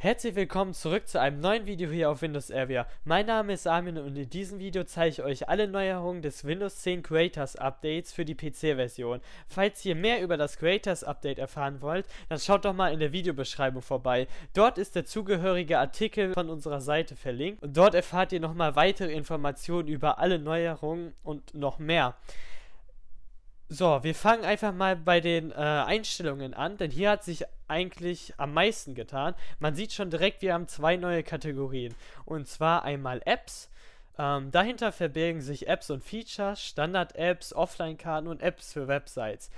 Herzlich willkommen zurück zu einem neuen Video hier auf Windows Area. Mein Name ist Armin und in diesem Video zeige ich euch alle Neuerungen des Windows 10 Creators Updates für die PC-Version. Falls ihr mehr über das Creators Update erfahren wollt, dann schaut doch mal in der Videobeschreibung vorbei. Dort ist der zugehörige Artikel von unserer Seite verlinkt und dort erfahrt ihr nochmal weitere Informationen über alle Neuerungen und noch mehr. So, wir fangen einfach mal bei den äh, Einstellungen an, denn hier hat sich eigentlich am meisten getan. Man sieht schon direkt, wir haben zwei neue Kategorien. Und zwar einmal Apps. Ähm, dahinter verbergen sich Apps und Features, Standard-Apps, Offline-Karten und Apps für Websites.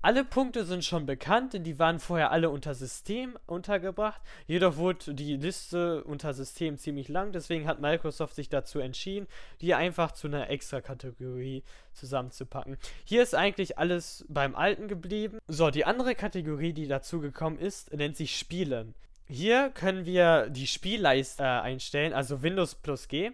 Alle Punkte sind schon bekannt, denn die waren vorher alle unter System untergebracht. Jedoch wurde die Liste unter System ziemlich lang, deswegen hat Microsoft sich dazu entschieden, die einfach zu einer extra Kategorie zusammenzupacken. Hier ist eigentlich alles beim Alten geblieben. So, die andere Kategorie, die dazugekommen ist, nennt sich Spielen. Hier können wir die Spielleiste äh, einstellen, also Windows plus G.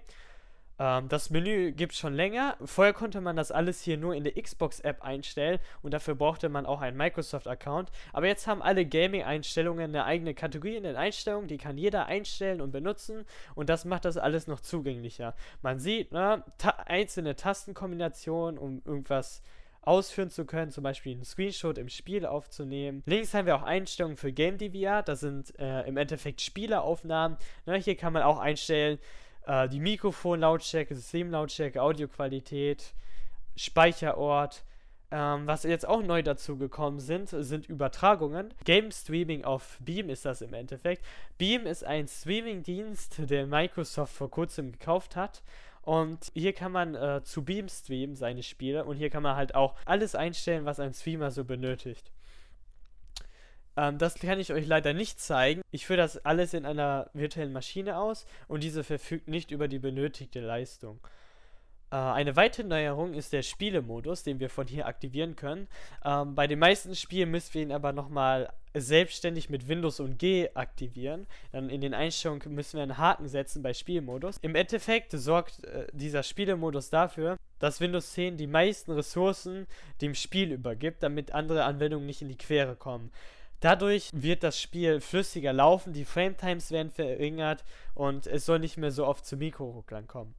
Ähm, das Menü gibt es schon länger. Vorher konnte man das alles hier nur in der Xbox-App einstellen und dafür brauchte man auch einen Microsoft-Account. Aber jetzt haben alle Gaming-Einstellungen eine eigene Kategorie in den Einstellungen, die kann jeder einstellen und benutzen und das macht das alles noch zugänglicher. Man sieht ne, ta einzelne Tastenkombinationen, um irgendwas ausführen zu können, zum Beispiel einen Screenshot im Spiel aufzunehmen. Links haben wir auch Einstellungen für Game DVR, das sind äh, im Endeffekt Spieleraufnahmen. Ne, hier kann man auch einstellen, äh, die system Systemlautstärke, Audioqualität, Speicherort. Ähm, was jetzt auch neu dazu gekommen sind, sind Übertragungen. Game Streaming auf Beam ist das im Endeffekt. Beam ist ein Streaming-Dienst, den Microsoft vor kurzem gekauft hat. Und hier kann man äh, zu Beam streamen seine Spiele und hier kann man halt auch alles einstellen, was ein Streamer so benötigt. Ähm, das kann ich euch leider nicht zeigen. Ich führe das alles in einer virtuellen Maschine aus und diese verfügt nicht über die benötigte Leistung. Äh, eine weitere Neuerung ist der Spielemodus, den wir von hier aktivieren können. Ähm, bei den meisten Spielen müssen wir ihn aber nochmal selbstständig mit Windows und G aktivieren. Dann in den Einstellungen müssen wir einen Haken setzen bei Spielmodus. Im Endeffekt sorgt äh, dieser Spielemodus dafür, dass Windows 10 die meisten Ressourcen dem Spiel übergibt, damit andere Anwendungen nicht in die Quere kommen. Dadurch wird das Spiel flüssiger laufen, die Frame Times werden verringert und es soll nicht mehr so oft zu Mikrorucklern kommen.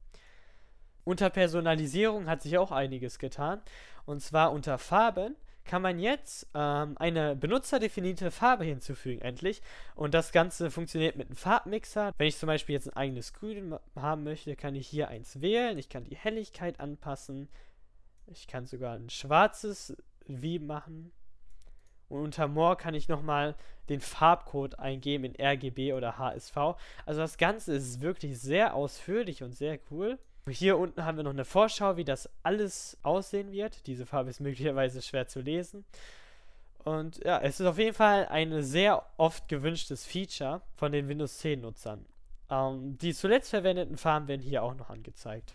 Unter Personalisierung hat sich auch einiges getan. Und zwar unter Farben kann man jetzt ähm, eine benutzerdefinierte Farbe hinzufügen, endlich. Und das Ganze funktioniert mit einem Farbmixer. Wenn ich zum Beispiel jetzt ein eigenes Grün haben möchte, kann ich hier eins wählen. Ich kann die Helligkeit anpassen. Ich kann sogar ein schwarzes Wie machen. Und unter More kann ich nochmal den Farbcode eingeben in RGB oder HSV. Also das Ganze ist wirklich sehr ausführlich und sehr cool. Hier unten haben wir noch eine Vorschau, wie das alles aussehen wird. Diese Farbe ist möglicherweise schwer zu lesen. Und ja, es ist auf jeden Fall ein sehr oft gewünschtes Feature von den Windows 10 Nutzern. Ähm, die zuletzt verwendeten Farben werden hier auch noch angezeigt.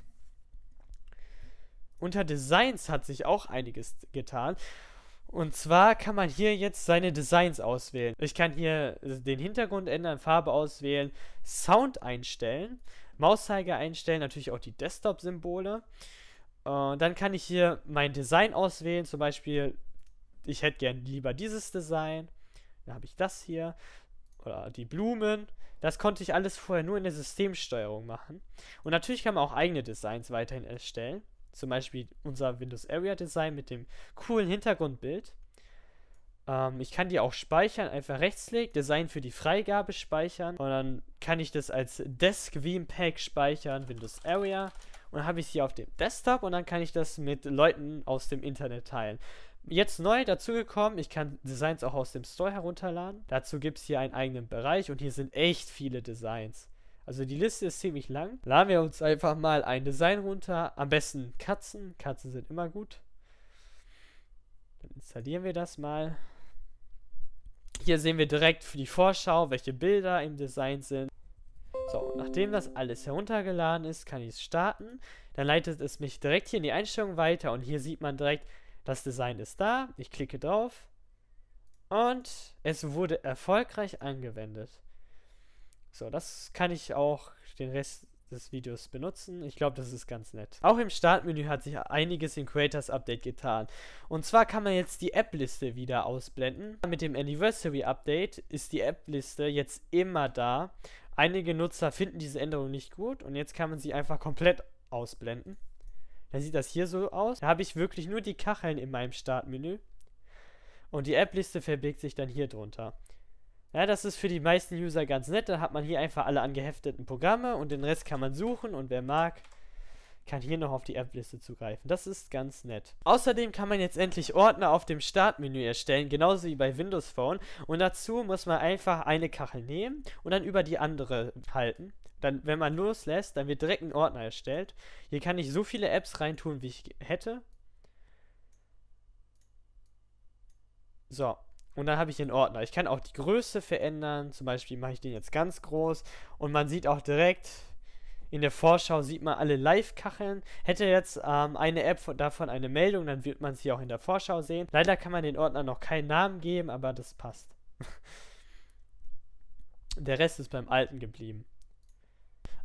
Unter Designs hat sich auch einiges getan. Und zwar kann man hier jetzt seine Designs auswählen. Ich kann hier den Hintergrund ändern, Farbe auswählen, Sound einstellen, Mauszeiger einstellen, natürlich auch die Desktop-Symbole. Äh, dann kann ich hier mein Design auswählen, zum Beispiel, ich hätte gern lieber dieses Design. Dann habe ich das hier oder die Blumen. Das konnte ich alles vorher nur in der Systemsteuerung machen. Und natürlich kann man auch eigene Designs weiterhin erstellen zum Beispiel unser Windows Area Design mit dem coolen Hintergrundbild. Ähm, ich kann die auch speichern, einfach rechtsklick, Design für die Freigabe speichern und dann kann ich das als Desk WMPEG speichern, Windows Area und dann habe ich sie auf dem Desktop und dann kann ich das mit Leuten aus dem Internet teilen. Jetzt neu dazugekommen, ich kann Designs auch aus dem Store herunterladen. Dazu gibt es hier einen eigenen Bereich und hier sind echt viele Designs. Also die Liste ist ziemlich lang. Laden wir uns einfach mal ein Design runter. Am besten Katzen. Katzen sind immer gut. Dann installieren wir das mal. Hier sehen wir direkt für die Vorschau, welche Bilder im Design sind. So, nachdem das alles heruntergeladen ist, kann ich es starten. Dann leitet es mich direkt hier in die Einstellungen weiter und hier sieht man direkt, das Design ist da. Ich klicke drauf und es wurde erfolgreich angewendet. So, das kann ich auch den Rest des Videos benutzen. Ich glaube, das ist ganz nett. Auch im Startmenü hat sich einiges im Creators Update getan. Und zwar kann man jetzt die App-Liste wieder ausblenden. Mit dem Anniversary Update ist die App-Liste jetzt immer da. Einige Nutzer finden diese Änderung nicht gut und jetzt kann man sie einfach komplett ausblenden. Dann sieht das hier so aus. Da habe ich wirklich nur die Kacheln in meinem Startmenü. Und die App-Liste verbirgt sich dann hier drunter. Ja, das ist für die meisten User ganz nett. Dann hat man hier einfach alle angehefteten Programme und den Rest kann man suchen und wer mag, kann hier noch auf die App-Liste zugreifen. Das ist ganz nett. Außerdem kann man jetzt endlich Ordner auf dem Startmenü erstellen, genauso wie bei Windows Phone. Und dazu muss man einfach eine Kachel nehmen und dann über die andere halten. Dann, wenn man loslässt, dann wird direkt ein Ordner erstellt. Hier kann ich so viele Apps reintun, wie ich hätte. So, und dann habe ich den Ordner. Ich kann auch die Größe verändern. Zum Beispiel mache ich den jetzt ganz groß. Und man sieht auch direkt in der Vorschau, sieht man alle Live-Kacheln. Hätte jetzt ähm, eine App von, davon eine Meldung, dann wird man es hier auch in der Vorschau sehen. Leider kann man den Ordner noch keinen Namen geben, aber das passt. der Rest ist beim Alten geblieben.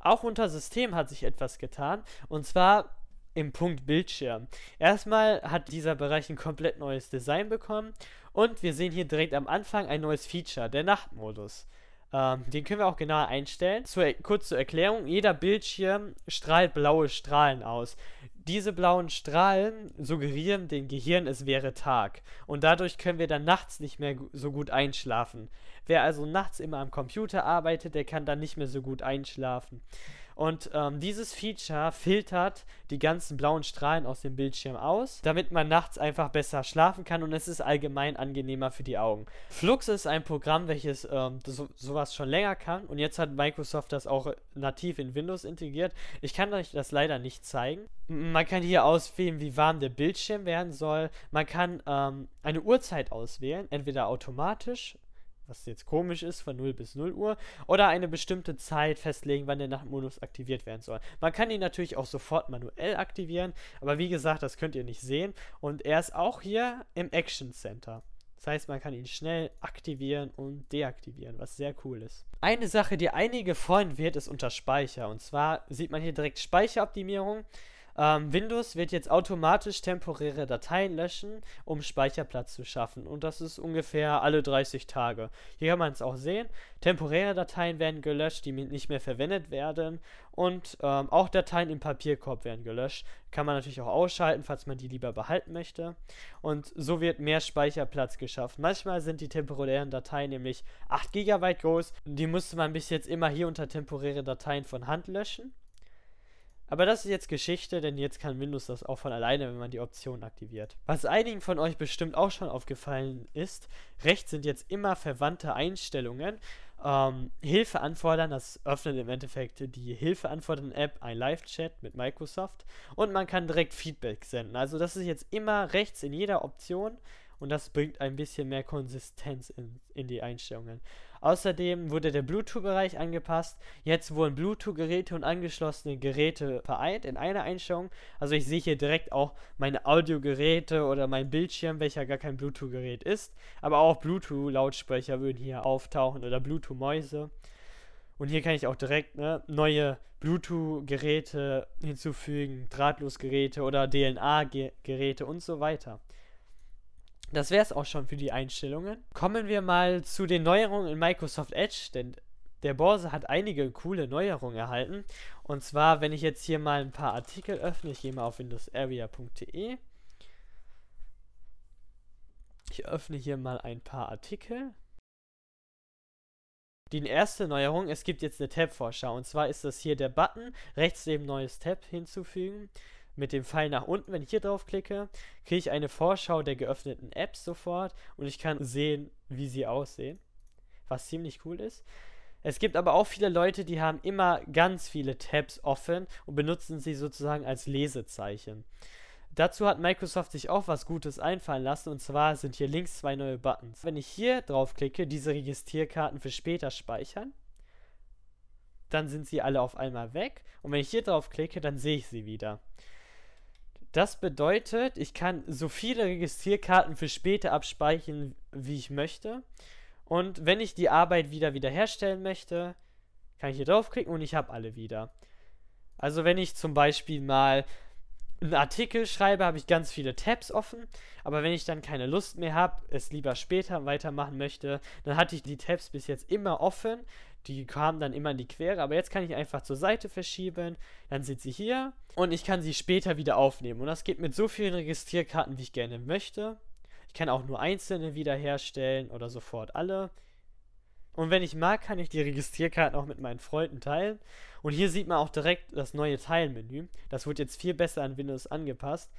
Auch unter System hat sich etwas getan. Und zwar im Punkt Bildschirm. Erstmal hat dieser Bereich ein komplett neues Design bekommen und wir sehen hier direkt am Anfang ein neues Feature, der Nachtmodus. Ähm, den können wir auch genauer einstellen. Zur, kurz zur Erklärung, jeder Bildschirm strahlt blaue Strahlen aus. Diese blauen Strahlen suggerieren dem Gehirn, es wäre Tag. Und dadurch können wir dann nachts nicht mehr so gut einschlafen. Wer also nachts immer am Computer arbeitet, der kann dann nicht mehr so gut einschlafen. Und ähm, dieses Feature filtert die ganzen blauen Strahlen aus dem Bildschirm aus, damit man nachts einfach besser schlafen kann und es ist allgemein angenehmer für die Augen. Flux ist ein Programm, welches ähm, so, sowas schon länger kann und jetzt hat Microsoft das auch nativ in Windows integriert. Ich kann euch das leider nicht zeigen. Man kann hier auswählen, wie warm der Bildschirm werden soll. Man kann ähm, eine Uhrzeit auswählen, entweder automatisch was jetzt komisch ist, von 0 bis 0 Uhr, oder eine bestimmte Zeit festlegen, wann der Nachtmodus aktiviert werden soll. Man kann ihn natürlich auch sofort manuell aktivieren, aber wie gesagt, das könnt ihr nicht sehen. Und er ist auch hier im Action Center. Das heißt, man kann ihn schnell aktivieren und deaktivieren, was sehr cool ist. Eine Sache, die einige freuen wird, ist unter Speicher. Und zwar sieht man hier direkt Speicheroptimierung. Ähm, Windows wird jetzt automatisch temporäre Dateien löschen, um Speicherplatz zu schaffen. Und das ist ungefähr alle 30 Tage. Hier kann man es auch sehen. Temporäre Dateien werden gelöscht, die nicht mehr verwendet werden. Und ähm, auch Dateien im Papierkorb werden gelöscht. Kann man natürlich auch ausschalten, falls man die lieber behalten möchte. Und so wird mehr Speicherplatz geschafft. Manchmal sind die temporären Dateien nämlich 8 GB groß. Die musste man bis jetzt immer hier unter temporäre Dateien von Hand löschen. Aber das ist jetzt Geschichte, denn jetzt kann Windows das auch von alleine, wenn man die Option aktiviert. Was einigen von euch bestimmt auch schon aufgefallen ist, rechts sind jetzt immer verwandte Einstellungen. Ähm, Hilfe anfordern, das öffnet im Endeffekt die Hilfe anfordern App, ein Live-Chat mit Microsoft und man kann direkt Feedback senden. Also das ist jetzt immer rechts in jeder Option und das bringt ein bisschen mehr Konsistenz in, in die Einstellungen. Außerdem wurde der Bluetooth-Bereich angepasst. Jetzt wurden Bluetooth-Geräte und angeschlossene Geräte vereint in einer Einstellung. Also ich sehe hier direkt auch meine Audiogeräte oder mein Bildschirm, welcher gar kein Bluetooth-Gerät ist. Aber auch Bluetooth-Lautsprecher würden hier auftauchen oder Bluetooth-Mäuse. Und hier kann ich auch direkt ne, neue Bluetooth-Geräte hinzufügen, Drahtlosgeräte oder DNA-Geräte und so weiter das wäre es auch schon für die Einstellungen. Kommen wir mal zu den Neuerungen in Microsoft Edge, denn der Borse hat einige coole Neuerungen erhalten. Und zwar, wenn ich jetzt hier mal ein paar Artikel öffne, ich gehe mal auf windowsarea.de. Ich öffne hier mal ein paar Artikel. Die erste Neuerung, es gibt jetzt eine Tab-Vorschau. Und zwar ist das hier der Button, rechts neben neues Tab hinzufügen mit dem Pfeil nach unten, wenn ich hier drauf klicke, kriege ich eine Vorschau der geöffneten Apps sofort und ich kann sehen, wie sie aussehen, was ziemlich cool ist. Es gibt aber auch viele Leute, die haben immer ganz viele Tabs offen und benutzen sie sozusagen als Lesezeichen. Dazu hat Microsoft sich auch was Gutes einfallen lassen und zwar sind hier links zwei neue Buttons. Wenn ich hier drauf klicke, diese Registrierkarten für später speichern, dann sind sie alle auf einmal weg und wenn ich hier drauf klicke, dann sehe ich sie wieder. Das bedeutet, ich kann so viele Registrierkarten für später abspeichern, wie ich möchte. Und wenn ich die Arbeit wieder wiederherstellen möchte, kann ich hier draufklicken und ich habe alle wieder. Also wenn ich zum Beispiel mal einen Artikel schreibe, habe ich ganz viele Tabs offen, aber wenn ich dann keine Lust mehr habe, es lieber später weitermachen möchte, dann hatte ich die Tabs bis jetzt immer offen, die kamen dann immer in die Quere, aber jetzt kann ich einfach zur Seite verschieben, dann sind sie hier und ich kann sie später wieder aufnehmen. Und das geht mit so vielen Registrierkarten, wie ich gerne möchte. Ich kann auch nur einzelne wiederherstellen oder sofort alle. Und wenn ich mag, kann ich die Registrierkarten auch mit meinen Freunden teilen. Und hier sieht man auch direkt das neue Teilmenü. Das wird jetzt viel besser an Windows angepasst.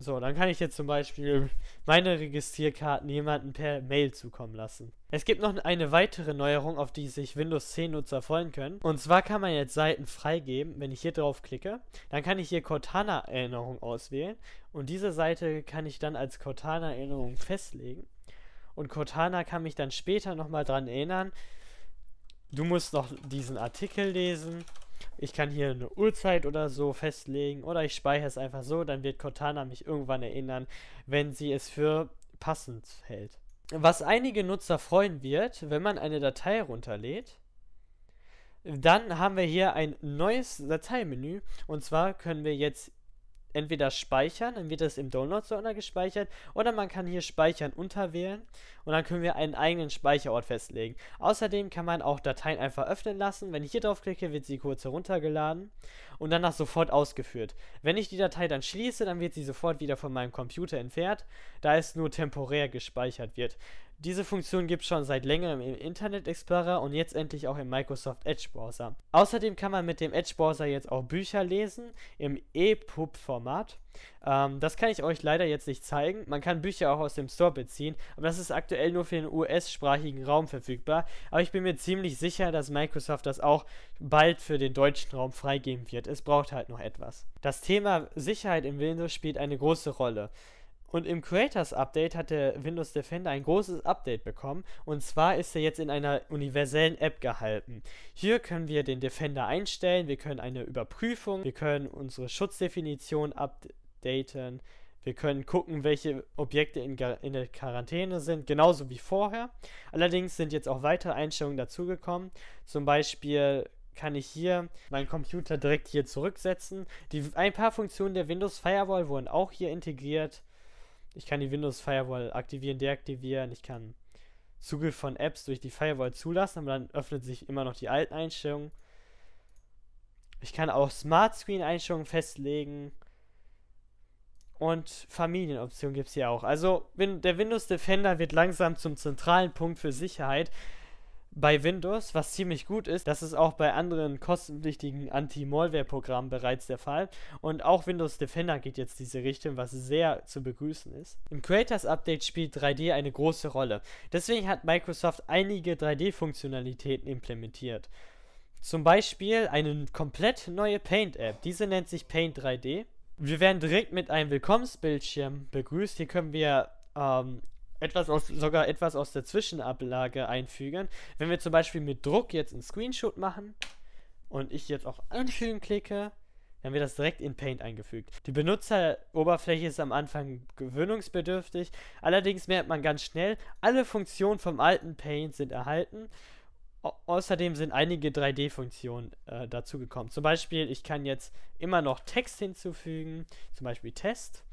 So, dann kann ich jetzt zum Beispiel meine Registrierkarten jemanden per Mail zukommen lassen. Es gibt noch eine weitere Neuerung, auf die sich Windows 10 Nutzer freuen können. Und zwar kann man jetzt Seiten freigeben. Wenn ich hier drauf klicke, dann kann ich hier Cortana-Erinnerung auswählen. Und diese Seite kann ich dann als Cortana-Erinnerung festlegen. Und Cortana kann mich dann später nochmal dran erinnern. Du musst noch diesen Artikel lesen ich kann hier eine Uhrzeit oder so festlegen oder ich speichere es einfach so, dann wird Cortana mich irgendwann erinnern, wenn sie es für passend hält. Was einige Nutzer freuen wird, wenn man eine Datei runterlädt, dann haben wir hier ein neues Dateimenü und zwar können wir jetzt entweder speichern, dann wird das im download ordner gespeichert oder man kann hier Speichern unterwählen und dann können wir einen eigenen Speicherort festlegen. Außerdem kann man auch Dateien einfach öffnen lassen. Wenn ich hier drauf klicke, wird sie kurz heruntergeladen und danach sofort ausgeführt. Wenn ich die Datei dann schließe, dann wird sie sofort wieder von meinem Computer entfernt, da es nur temporär gespeichert wird. Diese Funktion gibt es schon seit längerem im Internet Explorer und jetzt endlich auch im Microsoft Edge Browser. Außerdem kann man mit dem Edge Browser jetzt auch Bücher lesen im EPUB-Format. Ähm, das kann ich euch leider jetzt nicht zeigen. Man kann Bücher auch aus dem Store beziehen, aber das ist aktuell nur für den US-sprachigen Raum verfügbar. Aber ich bin mir ziemlich sicher, dass Microsoft das auch bald für den deutschen Raum freigeben wird. Es braucht halt noch etwas. Das Thema Sicherheit im Windows spielt eine große Rolle. Und im Creators Update hat der Windows Defender ein großes Update bekommen. Und zwar ist er jetzt in einer universellen App gehalten. Hier können wir den Defender einstellen, wir können eine Überprüfung, wir können unsere Schutzdefinition updaten, wir können gucken, welche Objekte in, in der Quarantäne sind, genauso wie vorher. Allerdings sind jetzt auch weitere Einstellungen dazugekommen. Zum Beispiel kann ich hier meinen Computer direkt hier zurücksetzen. Die, ein paar Funktionen der Windows Firewall wurden auch hier integriert. Ich kann die Windows Firewall aktivieren, deaktivieren. Ich kann Zugriff von Apps durch die Firewall zulassen, aber dann öffnet sich immer noch die alten Einstellungen. Ich kann auch Smart Screen Einstellungen festlegen. Und Familienoptionen gibt es hier auch. Also der Windows Defender wird langsam zum zentralen Punkt für Sicherheit bei Windows, was ziemlich gut ist. Das ist auch bei anderen kostenpflichtigen Anti-Malware-Programmen bereits der Fall. Und auch Windows Defender geht jetzt diese Richtung, was sehr zu begrüßen ist. Im Creators Update spielt 3D eine große Rolle. Deswegen hat Microsoft einige 3D-Funktionalitäten implementiert. Zum Beispiel eine komplett neue Paint-App. Diese nennt sich Paint 3D. Wir werden direkt mit einem Willkommensbildschirm begrüßt. Hier können wir ähm, etwas aus, sogar etwas aus der Zwischenablage einfügen. Wenn wir zum Beispiel mit Druck jetzt einen Screenshot machen und ich jetzt auf Anfügen klicke, dann wird das direkt in Paint eingefügt. Die Benutzeroberfläche ist am Anfang gewöhnungsbedürftig, allerdings merkt man ganz schnell, alle Funktionen vom alten Paint sind erhalten. außerdem sind einige 3D-Funktionen äh, dazugekommen. Zum Beispiel, ich kann jetzt immer noch Text hinzufügen, zum Beispiel Test.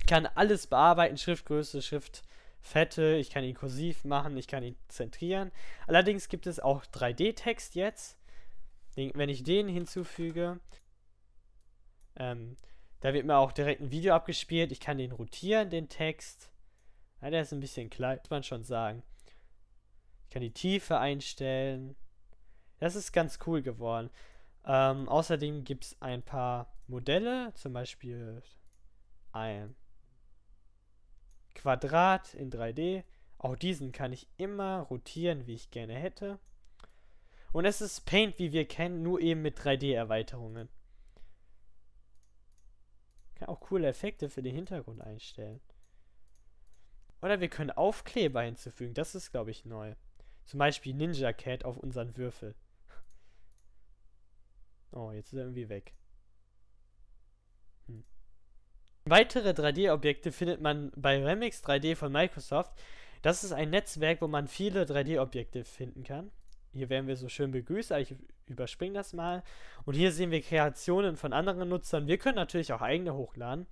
Ich kann alles bearbeiten, Schriftgröße, Schrift, Fette, ich kann ihn kursiv machen, ich kann ihn zentrieren. Allerdings gibt es auch 3D-Text jetzt. Den, wenn ich den hinzufüge, ähm, da wird mir auch direkt ein Video abgespielt. Ich kann den rotieren, den Text. Ja, der ist ein bisschen klein, muss man schon sagen. Ich kann die Tiefe einstellen. Das ist ganz cool geworden. Ähm, außerdem gibt es ein paar Modelle, zum Beispiel ein Quadrat in 3D. Auch diesen kann ich immer rotieren, wie ich gerne hätte. Und es ist Paint, wie wir kennen, nur eben mit 3D-Erweiterungen. Kann auch coole Effekte für den Hintergrund einstellen. Oder wir können Aufkleber hinzufügen. Das ist, glaube ich, neu. Zum Beispiel Ninja Cat auf unseren Würfel. Oh, jetzt ist er irgendwie weg. Weitere 3D-Objekte findet man bei Remix 3D von Microsoft. Das ist ein Netzwerk, wo man viele 3D-Objekte finden kann. Hier werden wir so schön begrüßt, aber ich überspringe das mal. Und hier sehen wir Kreationen von anderen Nutzern. Wir können natürlich auch eigene hochladen.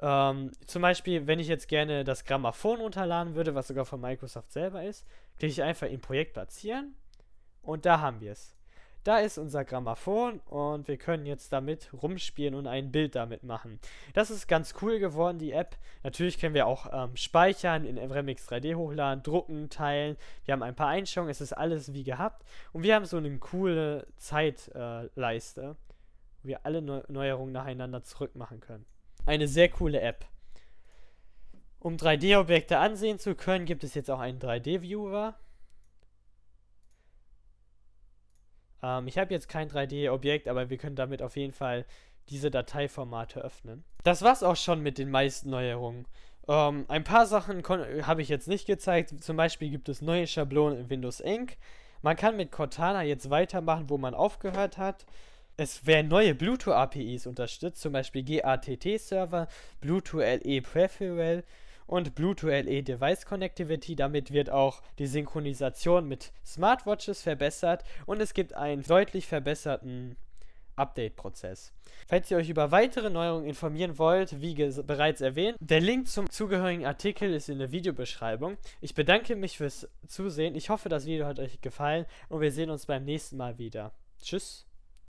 Ähm, zum Beispiel, wenn ich jetzt gerne das Grammophon unterladen würde, was sogar von Microsoft selber ist, klicke ich einfach in Projekt platzieren und da haben wir es. Da ist unser Grammophon und wir können jetzt damit rumspielen und ein Bild damit machen. Das ist ganz cool geworden, die App. Natürlich können wir auch ähm, speichern, in Remix 3D hochladen, drucken, teilen. Wir haben ein paar Einstellungen, es ist alles wie gehabt. Und wir haben so eine coole Zeitleiste, äh, wo wir alle Neu Neuerungen nacheinander zurückmachen können. Eine sehr coole App. Um 3D-Objekte ansehen zu können, gibt es jetzt auch einen 3D-Viewer. Ähm, ich habe jetzt kein 3D-Objekt, aber wir können damit auf jeden Fall diese Dateiformate öffnen. Das war's auch schon mit den meisten Neuerungen. Ähm, ein paar Sachen habe ich jetzt nicht gezeigt. Zum Beispiel gibt es neue Schablonen in Windows Ink. Man kann mit Cortana jetzt weitermachen, wo man aufgehört hat. Es werden neue Bluetooth-APIs unterstützt, zum Beispiel GATT-Server, Bluetooth LE Preferable und Bluetooth LE Device Connectivity. Damit wird auch die Synchronisation mit Smartwatches verbessert und es gibt einen deutlich verbesserten Update-Prozess. Falls ihr euch über weitere Neuerungen informieren wollt, wie bereits erwähnt, der Link zum zugehörigen Artikel ist in der Videobeschreibung. Ich bedanke mich fürs Zusehen. Ich hoffe, das Video hat euch gefallen und wir sehen uns beim nächsten Mal wieder. Tschüss.